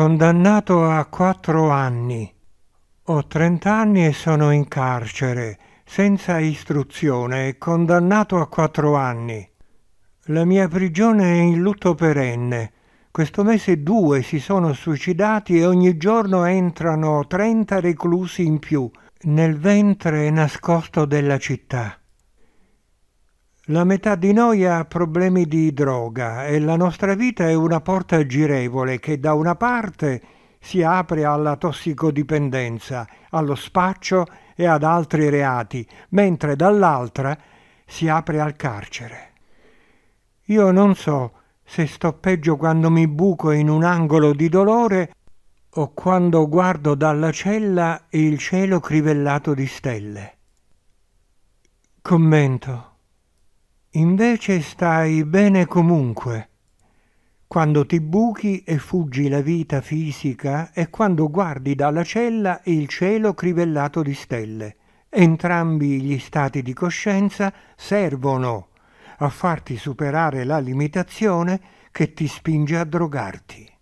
condannato a quattro anni. Ho trent'anni e sono in carcere, senza istruzione, condannato a quattro anni. La mia prigione è in lutto perenne. Questo mese due si sono suicidati e ogni giorno entrano trenta reclusi in più nel ventre nascosto della città. La metà di noi ha problemi di droga e la nostra vita è una porta girevole che da una parte si apre alla tossicodipendenza, allo spaccio e ad altri reati, mentre dall'altra si apre al carcere. Io non so se sto peggio quando mi buco in un angolo di dolore o quando guardo dalla cella il cielo crivellato di stelle. Commento. Invece stai bene comunque, quando ti buchi e fuggi la vita fisica e quando guardi dalla cella il cielo crivellato di stelle. Entrambi gli stati di coscienza servono a farti superare la limitazione che ti spinge a drogarti.